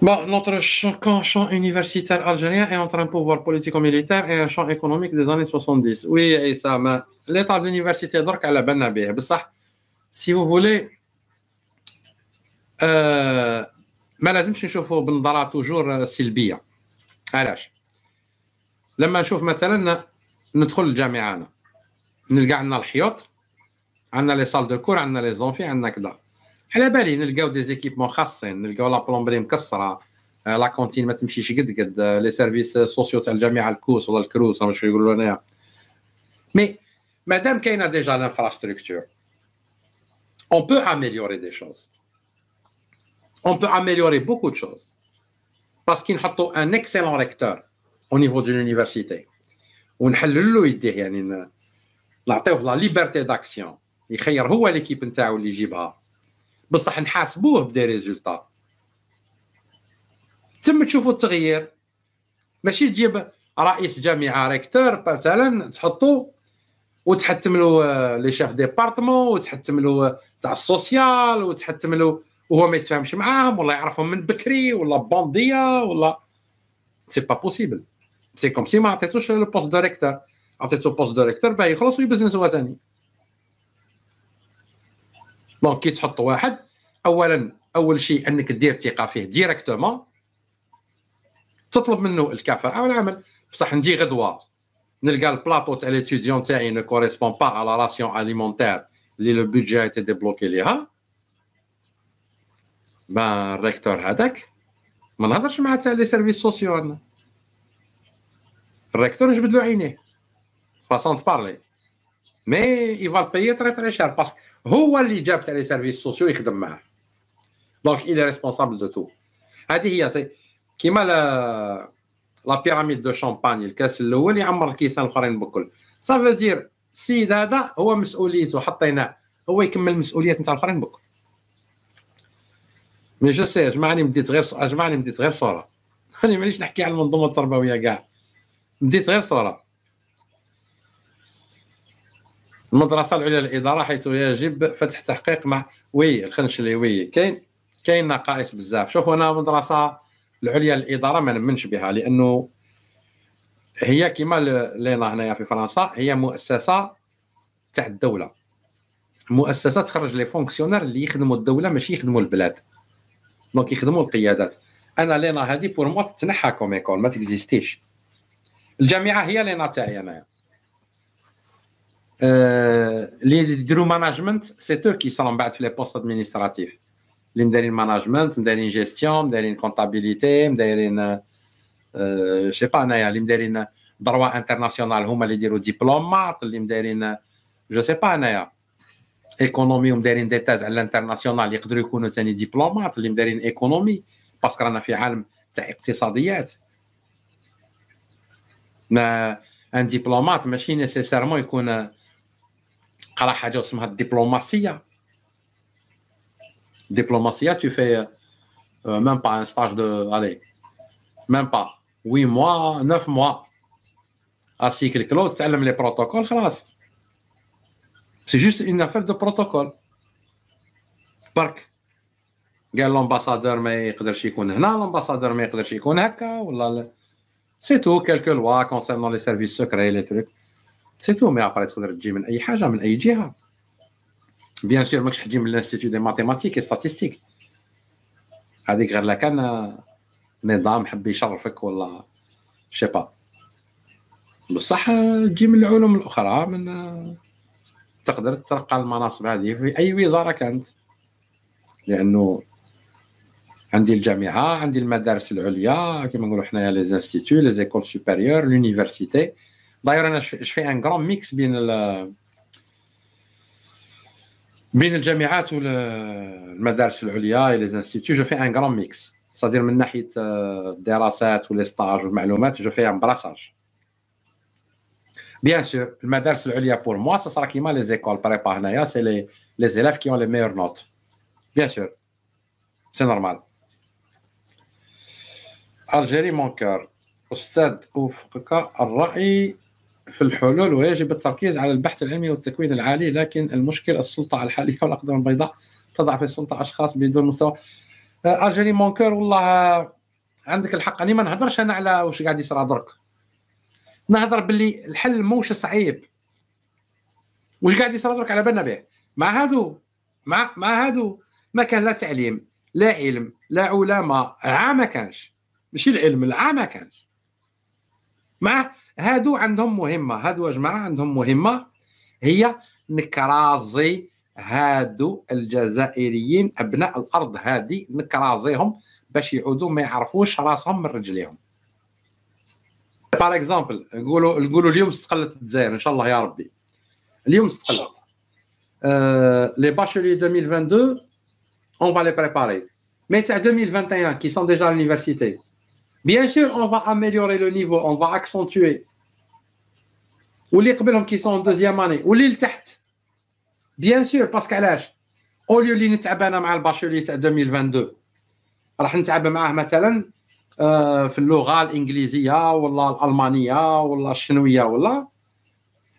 Bon, bah, notre champ universitaire algérien est entre un pouvoir politico-militaire et un champ économique des années 70. Oui, et ça, mais l'état d'université donc à la Benabé, bah, ça, si vous voulez, euh, malazim ne chouchoufou pas ben toujours euh, Sylvia. Alors, là, je chouf maintenant notre le jamiana. Nous avons les salles de cours, nous avons les enfants, nous avons على بالي نلقاو دي زيكيبمون خاصين نلقاو لا بلومبري مكسره آه، لا كونتين ما تمشيش قد قد آه، لي سيرفيس سوسيو تاع الجامعه الكوس ولا الكروس ولا شنو يقولوا انايا مي مادام كاينه ديجا لانفراستركتور اون بو اميليوري دي شوز اون بو اميليوري بوكو دو شوز باسكو qu'il ان un excellent او نيفو دو لونيفرسيتي ونحللو له يديه يعني نعطيوه لا ليبرتي داكسيون يخير هو ليكيب نتاعو اللي يجيبها بصح نحاسبوه بدي ريزولتا تم تشوفوا التغيير ماشي تجيب رئيس جامعه ريكتور مثلا تحطو وتحتم له آه، لي شاف ديبارتمون وتحتم له آه، تاع السوسيال وتحتم له وهو ما يتفاهمش معاهم ولا يعرفهم من بكري ولا بانديه ولا سي با بوسيبل سي كوم سي ما عطيتوش لو بوست ريكتور عطيتو بوست ريكتور باه يخلص ويبزنس هو ثاني دونك كي تحط واحد اولا اول شيء انك دير ثقه فيه ديريكتومون تطلب منه الكفاءه والعمل بصح نجي غدوه نلقى البلاطو تاع ليتيديون تاعي نو كوريسبون با على راسيون اليمونتير اللي لو بيدجي تي ديبلوكي ليها با الريكتور هذاك ما نهضرش مع تاع لي سيرفيس سوسيو الريكتور نجبد له عينيه فاسون تبارلي مي يفا باي تري تري شير باسكو هو اللي جاب تاع لي سيرفيس سوسيو يخدم معاه دونك اي ريسبونسابل دو تو هذه هي سي كيما لا لا بيراميد دو شامباني الكاس الاول يعمر الكيسان الاخرين بكل صافا دير السيد هذا هو مسؤوليته حطيناه هو يكمل المسؤوليات نتاع الاخرين بكل مي جو سي اجمعني مديت غير اجمعني مديت غير صوره خلي مانيش نحكي على المنظومه التربويه كاع مديت غير صوره المدرسه العليا للاداره حيث يجب فتح تحقيق مع وي الخنشلي وي كاين كاين نقائص بزاف شوف انا المدرسه العليا للاداره ما نمنش بها لانه هي كما لينا هنايا في فرنسا هي مؤسسه تاع الدوله مؤسسه تخرج لي فونكسيونير اللي يخدموا الدوله ماشي يخدموا البلاد دونك يخدموا القيادات انا لينا هذه بور موا تتنحى كوم ايكول ما تكزيستيش الجامعه هي لينا تاعي انايا اللي يديروا ماناجمنت سي تو كي صاروا بعد في لي بوست ادمينستراتيف اللي مدارين ماناجمنت مدارين جيستيون مدارين كونتابيليتي مدارين جي با انايا اللي مدارين دروا انترناسيونال هما اللي يديروا ديبلومات اللي مدارين جو سي با انايا ايكونومي ومدارين دي تاز على الانترناسيونال يقدروا يكونوا ثاني دبلومات اللي مدارين ايكونومي باسكو رانا في عالم تاع اقتصاديات ما ان ديبلومات ماشي نيسيسيرمون يكون Quelle aventure, c'est diplomatie. Diplomatie, tu fais euh, même pas un stage de allez, même pas huit mois, neuf mois à cycle. Quelque tu c'est allumer les protocoles. Quelle C'est juste une affaire de protocole. Parce qu'elle l'ambassadeur mais qu'est-ce qu'il l'ambassadeur mais peut ce qu'il C'est tout. Quelques lois concernant les services secrets, les trucs. سي تو مي ابري تقدر تجي من اي حاجه من اي جهه بيان سور ماكش حتجي من لانستيتيو دي ماتيماتيك ستاتيستيك هذيك غير لا كان آه، نظام حب يشرفك ولا شي با بصح آه، تجي من العلوم الاخرى من آه، تقدر تترقى المناصب هذه في اي وزاره كانت لانه عندي الجامعه عندي المدارس العليا كما نقولوا حنايا لي انستيتيو لي زيكول سوبيريور لونيفرسيتي داير انا شفي ان غران ميكس بين ال بين الجامعات والمدارس العليا لي انستيتيو جو في ان غران ميكس صادير من ناحيه الدراسات ولي ستاج والمعلومات جو في ان براساج بيان سور المدارس العليا بور موا سا سرا كيما لي زيكول بريبا هنايا سي لي لي زيلاف كي اون لي ميور نوت بيان سور سي نورمال الجيري مون استاذ وفقك الراي في الحلول ويجب التركيز على البحث العلمي والتكوين العالي لكن المشكل السلطة الحالية والأقدام البيضاء تضع في السلطة أشخاص بدون مستوى آه، أرجلي مونكر والله آه، عندك الحق أنا ما نهضرش أنا على واش قاعد يصرى درك نهضر باللي الحل موش صعيب واش قاعد يصرى درك على بالنا به مع هادو مع مع هادو ما كان لا تعليم لا علم لا علماء عام ما كانش ماشي العلم العام ما كانش مع هادو عندهم مهمه هادو يا جماعه عندهم مهمه هي نكرازي هادو الجزائريين ابناء الارض هادي نكرازيهم باش يعودوا ما يعرفوش راسهم من رجليهم بار اكزومبل نقولوا نقولوا اليوم استقلت الجزائر ان شاء الله يا ربي اليوم استقلت لي باشولي 2022 اون فالي بريباري مي تاع 2021 كي سون ديجا لونيفرسيتي Bien sûr, on va améliorer le niveau, on va accentuer. Ou les qui sont en deuxième année, ou les tête. Bien sûr, parce qu'à l'âge, au lieu de nous نتعبانا مع الباشولي تاع 2022 راح نتعب معاه مثلا في اللغه الانجليزيه ولا الالمانيه ولا الشنويه ولا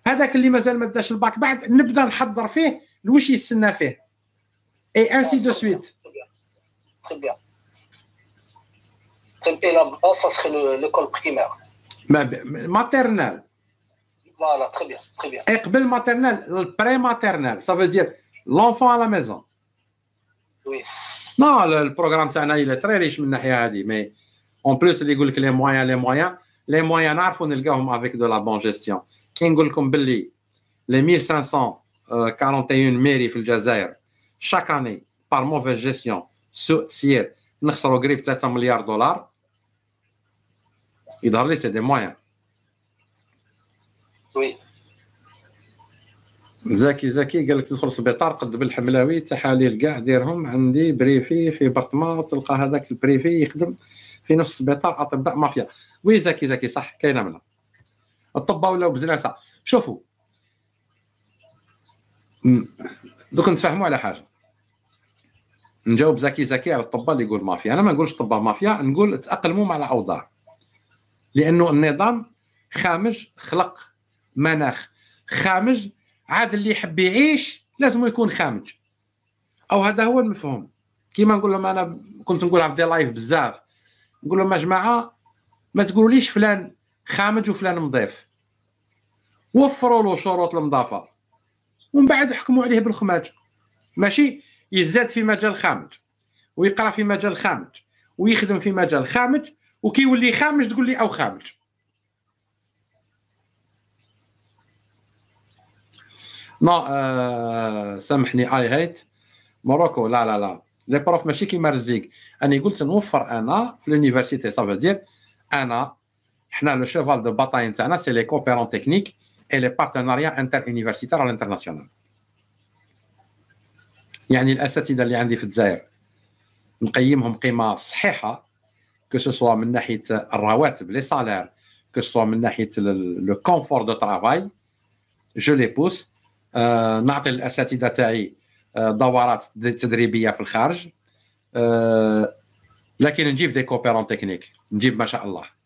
هذاك اللي مازال ما داش الباك بعد نبدا نحضر فيه لواش يستنى فيه اي انسي دو سويت compter là-bas, ça serait l'école primaire. Mais, maternelle. Voilà, très bien, très bien. maternelle, le pré-maternelle, ça veut dire l'enfant à la maison. Oui. Non, le, programme il est très riche, mais en plus, il dit que les moyens, les moyens, les moyens, on les avec de la bonne gestion. Les 1541 mairies au Jazair, chaque année, par mauvaise gestion, sur 3 milliards de dollars, يظهر لي سي دي موان وي زكي زكي قال لك تدخل السبيطار قد بالحملاوي تحاليل كاع ديرهم عندي بريفي في برطما تلقى هذاك البريفي يخدم في نفس السبيطار اطباء مافيا وي زكي زكي صح كاينه منها الطب ولا بزناسه شوفوا دوك نتفاهموا على حاجه نجاوب زكي زكي على الطبه اللي يقول مافيا انا ما نقولش طبه مافيا نقول تاقلموا مع الاوضاع لانه النظام خامج خلق مناخ خامج عاد اللي يحب يعيش لازم يكون خامج او هذا هو المفهوم كيما نقول لهم انا كنت نقولها في دي لايف بزاف نقول لهم يا جماعه ما تقولوليش فلان خامج وفلان مضيف وفروا له شروط المضافه ومن بعد حكموا عليه بالخماج ماشي يزاد في مجال خامج ويقرا في مجال خامج ويخدم في مجال خامج وكيولي خامج تقول لي او خامج نو آه سامحني اي هيت موروكو لا لا لا لي بروف ماشي كيما رزيك انا قلت نوفر انا في لونيفرسيتي صافا دير انا حنا لو شيفال دو باتاي تاعنا سي لي كوبيرون تكنيك اي لي بارتناريا انتر يونيفرسيتار على يعني الاساتذه اللي عندي في الجزائر نقيمهم قيمه صحيحه que ce soit من ناحيه الرواتب لي سالير que ce soit من ناحيه لو كونفور دو طرافاي je les pousse نعطي الاساتذه تاعي دورات تدريبيه في الخارج لكن نجيب دي كوبيرون تكنيك نجيب ما شاء الله